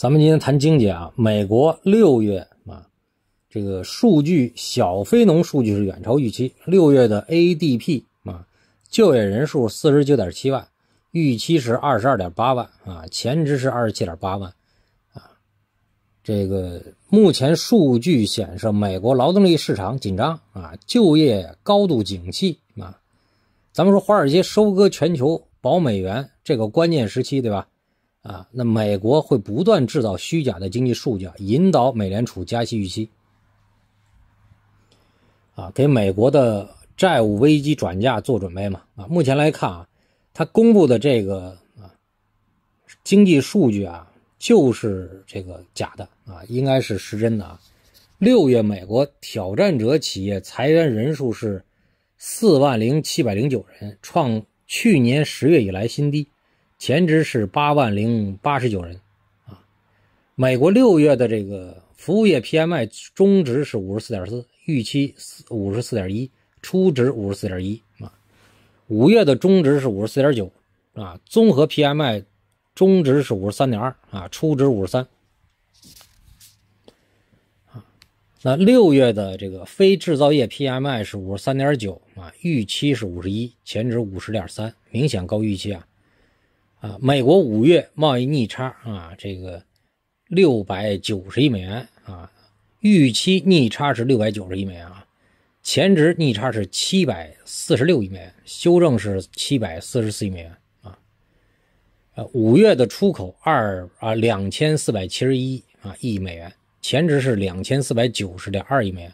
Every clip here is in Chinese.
咱们今天谈经济啊，美国六月啊，这个数据小非农数据是远超预期。六月的 ADP 啊，就业人数四十九点七万，预期是二十二点八万啊，前值是二十七点八万啊。这个目前数据显示，美国劳动力市场紧张啊，就业高度景气啊。咱们说华尔街收割全球保美元这个关键时期，对吧？啊，那美国会不断制造虚假的经济数据，引导美联储加息预期，啊，给美国的债务危机转嫁做准备嘛？啊，目前来看啊，他公布的这个啊经济数据啊，就是这个假的啊，应该是失真的啊。六月美国挑战者企业裁员人数是四万零七百零九人，创去年十月以来新低。前值是八万零八十九人，啊，美国六月的这个服务业 PMI 中值是五十四点四，预期四五十四点一，初值五十四点一啊，五月的中值是五十四点九啊，综合 PMI 中值是五十三点二啊，初值五十三那六月的这个非制造业 PMI 是五十三点九啊，预期是五十一，前值五十点三，明显高预期啊。啊，美国五月贸易逆差啊，这个六百九十亿美元啊，预期逆差是六百九十亿美元啊，前值逆差是七百四十六亿美元，修正是七百四十四亿美元啊。呃，五月的出口二啊两千四百七十一啊亿美元，前值是两千四百九十点二亿美元。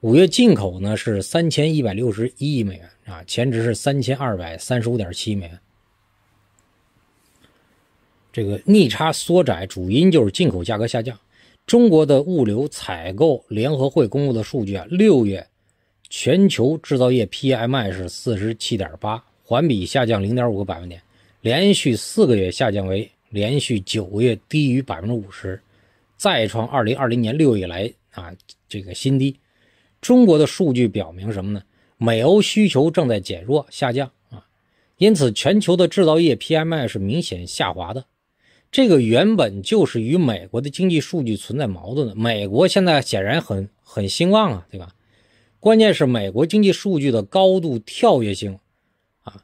五月进口呢是三千一百六十一亿美元啊，前值是三千二百三十五点七美元。这个逆差缩窄主因就是进口价格下降。中国的物流采购联合会公布的数据啊，六月全球制造业 PMI 是四十七点八，环比下降零点五个百分点，连续四个月下降为连续九个月低于百分之五十，再创二零二零年六月以来啊这个新低。中国的数据表明什么呢？美欧需求正在减弱下降啊，因此全球的制造业 PMI 是明显下滑的。这个原本就是与美国的经济数据存在矛盾的。美国现在显然很很兴旺啊，对吧？关键是美国经济数据的高度跳跃性啊，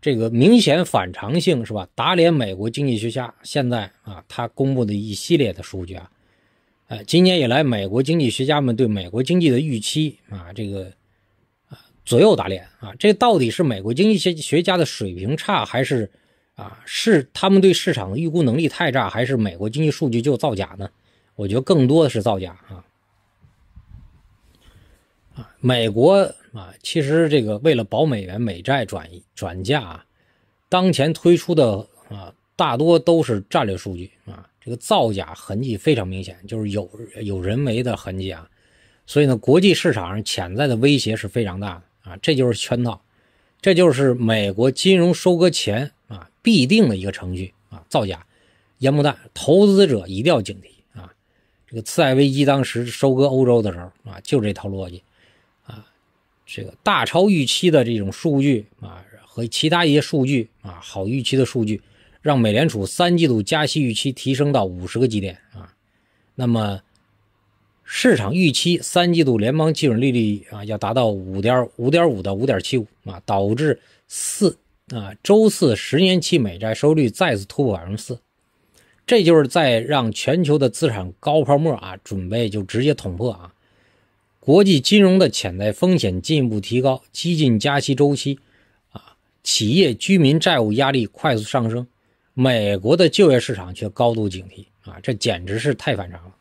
这个明显反常性是吧？打脸美国经济学家现在啊，他公布的一系列的数据啊，今年以来美国经济学家们对美国经济的预期啊，这个啊左右打脸啊，这到底是美国经济学学家的水平差还是？啊，是他们对市场的预估能力太差，还是美国经济数据就造假呢？我觉得更多的是造假啊！啊，美国啊，其实这个为了保美元、美债转转嫁，当前推出的啊，大多都是战略数据啊，这个造假痕迹非常明显，就是有有人为的痕迹啊。所以呢，国际市场上潜在的威胁是非常大的啊，这就是圈套，这就是美国金融收割前。必定的一个程序啊，造假、烟幕弹，投资者一定要警惕啊！这个次贷危机当时收割欧洲的时候啊，就这套逻辑啊，这个大超预期的这种数据啊和其他一些数据啊，好预期的数据，让美联储三季度加息预期提升到五十个基点啊，那么市场预期三季度联邦基准利率啊要达到五点五点五到五点七五啊，导致四。啊，周四十年期美债收率再次突破百分之四，这就是在让全球的资产高泡沫啊，准备就直接捅破啊！国际金融的潜在风险进一步提高，激进加息周期啊，企业居民债务压力快速上升，美国的就业市场却高度警惕啊，这简直是太反常了，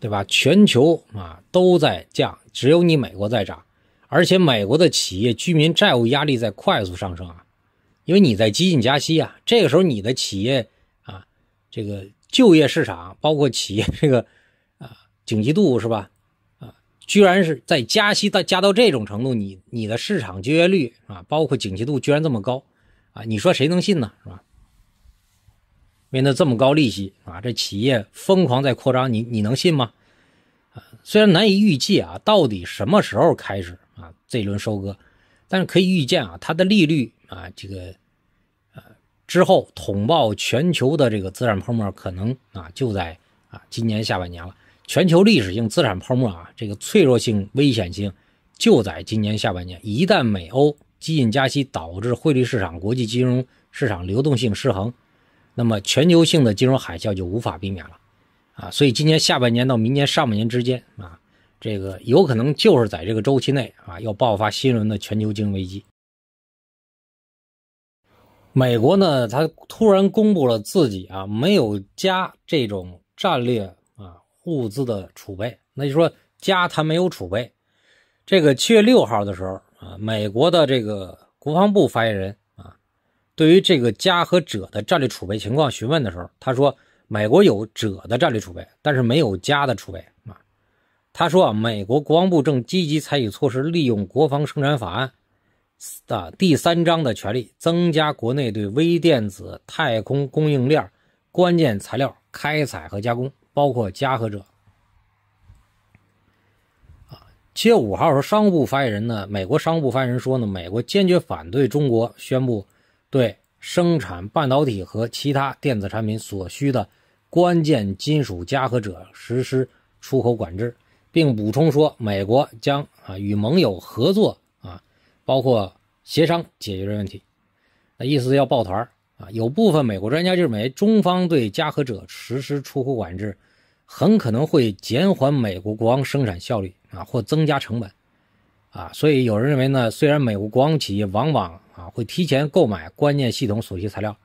对吧？全球啊都在降，只有你美国在涨。而且美国的企业居民债务压力在快速上升啊，因为你在激进加息啊，这个时候你的企业啊，这个就业市场，包括企业这个啊景气度是吧？啊，居然是在加息到加到这种程度，你你的市场就业率啊，包括景气度居然这么高，啊，你说谁能信呢？是吧？面对这么高利息啊，这企业疯狂在扩张，你你能信吗？虽然难以预计啊，到底什么时候开始啊这一轮收割，但是可以预见啊，它的利率啊，这个呃之后捅爆全球的这个资产泡沫可能啊就在啊今年下半年了。全球历史性资产泡沫啊，这个脆弱性、危险性就在今年下半年。一旦美欧激进加息导致汇率市场、国际金融市场流动性失衡，那么全球性的金融海啸就无法避免了。啊，所以今年下半年到明年上半年之间啊，这个有可能就是在这个周期内啊，要爆发新一轮的全球金融危机。美国呢，他突然公布了自己啊没有加这种战略啊物资的储备，那就说加他没有储备。这个七月六号的时候啊，美国的这个国防部发言人啊，对于这个加和者的战略储备情况询问的时候，他说。美国有锗的战略储备，但是没有镓的储备啊。他说啊，美国国防部正积极采取措施，利用国防生产法案的第三章的权利，增加国内对微电子、太空供应链关键材料开采和加工，包括加和者。啊。月五号和商务部发言人呢，美国商务部发言人说呢，美国坚决反对中国宣布对生产半导体和其他电子产品所需的。关键金属加和者实施出口管制，并补充说，美国将啊与盟友合作啊，包括协商解决这问题。那意思是要抱团啊。有部分美国专家认为，中方对加和者实施出口管制，很可能会减缓美国国王生产效率啊，或增加成本啊。所以有人认为呢，虽然美国国王企业往往啊会提前购买关键系统所需材料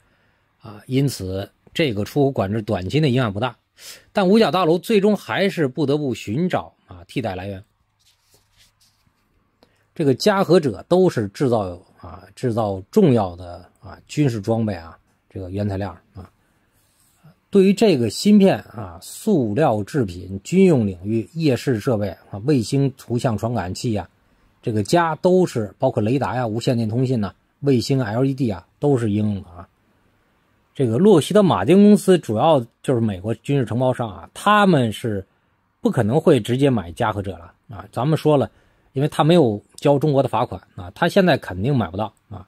啊，因此。这个出口管制短期内影响不大，但五角大楼最终还是不得不寻找啊替代来源。这个加和者都是制造啊制造重要的啊军事装备啊这个原材料啊，对于这个芯片啊塑料制品、军用领域夜视设备啊卫星图像传感器呀，这个加都是包括雷达呀、无线电通信呐、卫星 LED 啊都是应用的啊。这个洛希德马丁公司主要就是美国军事承包商啊，他们是不可能会直接买加和者了啊。咱们说了，因为他没有交中国的罚款啊，他现在肯定买不到啊。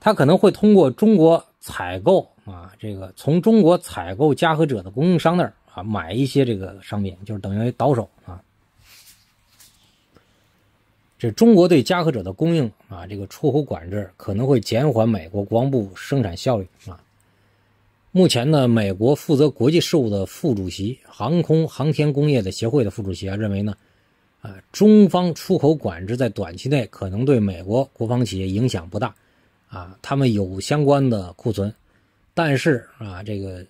他可能会通过中国采购啊，这个从中国采购加和者的供应商那儿啊买一些这个商品，就是等于倒手啊。这中国对加和者的供应啊，这个出口管制可能会减缓美国国防部生产效率啊。目前呢，美国负责国际事务的副主席、航空航天工业的协会的副主席啊，认为呢，啊，中方出口管制在短期内可能对美国国防企业影响不大，啊，他们有相关的库存，但是啊，这个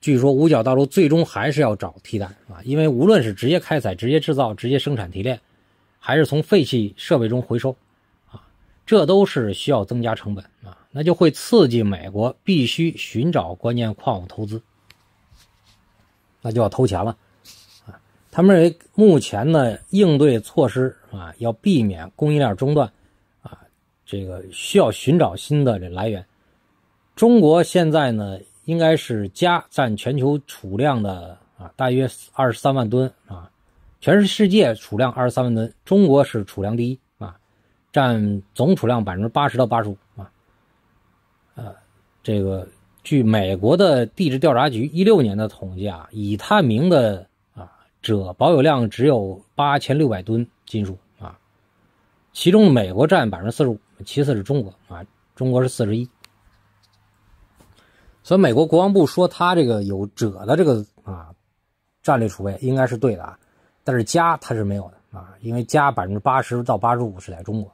据说五角大楼最终还是要找替代啊，因为无论是直接开采、直接制造、直接生产、提炼，还是从废弃设备中回收，啊，这都是需要增加成本啊。那就会刺激美国必须寻找关键矿物投资，那就要投钱了，啊，他们认为目前的应对措施啊，要避免供应链中断，啊，这个需要寻找新的这来源。中国现在呢，应该是加占全球储量的啊，大约二十三万吨啊，全世界储量二十三万吨，中国是储量第一啊，占总储量百分之八十到八十五。呃，这个据美国的地质调查局一六年的统计啊，已探明的啊锗保有量只有八千六百吨金属啊，其中美国占百分之四十五，其次是中国啊，中国是四十一。所以美国国防部说他这个有锗的这个啊战略储备应该是对的啊，但是加它是没有的啊，因为加百分之八十到八十五是在中国，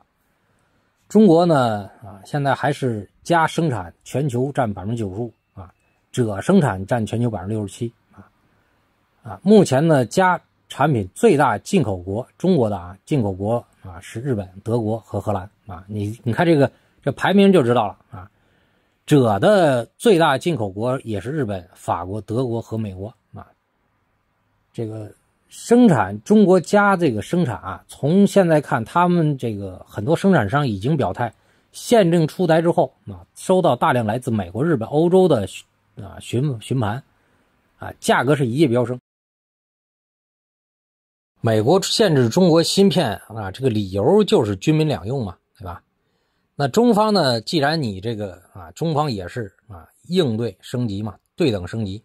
中国呢啊现在还是。家生产全球占百分之九十五啊，锗生产占全球百分之六十七啊，啊，目前呢，家产品最大进口国中国的啊，进口国啊是日本、德国和荷兰啊，你你看这个这排名就知道了啊，锗的最大进口国也是日本、法国、德国和美国啊，这个生产中国家这个生产啊，从现在看他们这个很多生产商已经表态。限政出台之后，啊，收到大量来自美国、日本、欧洲的，啊，询询盘，啊，价格是一夜飙升。美国限制中国芯片，啊，这个理由就是军民两用嘛，对吧？那中方呢，既然你这个啊，中方也是啊，应对升级嘛，对等升级，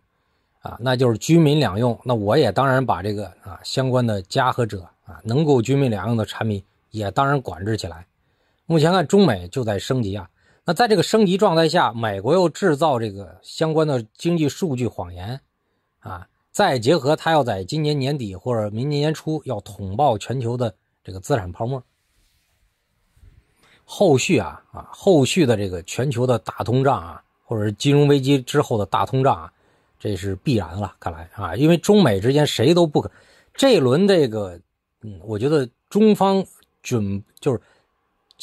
啊，那就是军民两用。那我也当然把这个啊相关的加和者啊，能够军民两用的产品也当然管制起来。目前看，中美就在升级啊。那在这个升级状态下，美国又制造这个相关的经济数据谎言，啊，再结合他要在今年年底或者明年年初要捅爆全球的这个资产泡沫，后续啊啊，后续的这个全球的大通胀啊，或者是金融危机之后的大通胀啊，这是必然了。看来啊，因为中美之间谁都不可，这一轮这个，嗯，我觉得中方准就是。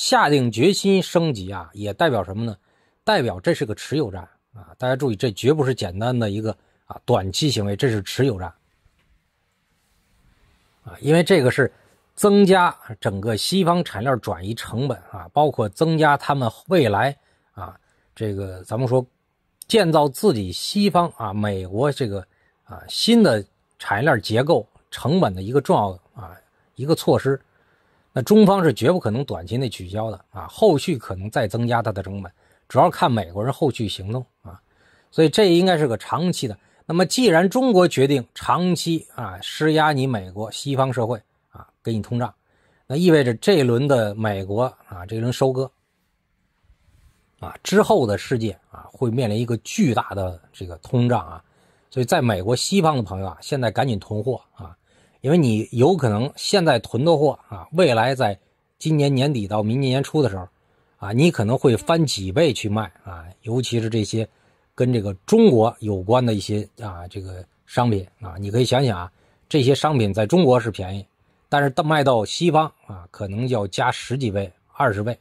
下定决心升级啊，也代表什么呢？代表这是个持有战啊！大家注意，这绝不是简单的一个啊短期行为，这是持有战啊！因为这个是增加整个西方产业链转移成本啊，包括增加他们未来啊这个咱们说建造自己西方啊美国这个啊新的产业链结构成本的一个重要啊一个措施。那中方是绝不可能短期内取消的啊，后续可能再增加它的成本，主要看美国人后续行动啊，所以这应该是个长期的。那么，既然中国决定长期啊施压你美国西方社会啊给你通胀，那意味着这一轮的美国啊这一轮收割啊之后的世界啊会面临一个巨大的这个通胀啊，所以在美国西方的朋友啊，现在赶紧囤货啊。因为你有可能现在囤的货啊，未来在今年年底到明年年初的时候啊，你可能会翻几倍去卖啊，尤其是这些跟这个中国有关的一些啊这个商品啊，你可以想想啊，这些商品在中国是便宜，但是到卖到西方啊，可能要加十几倍、二十倍。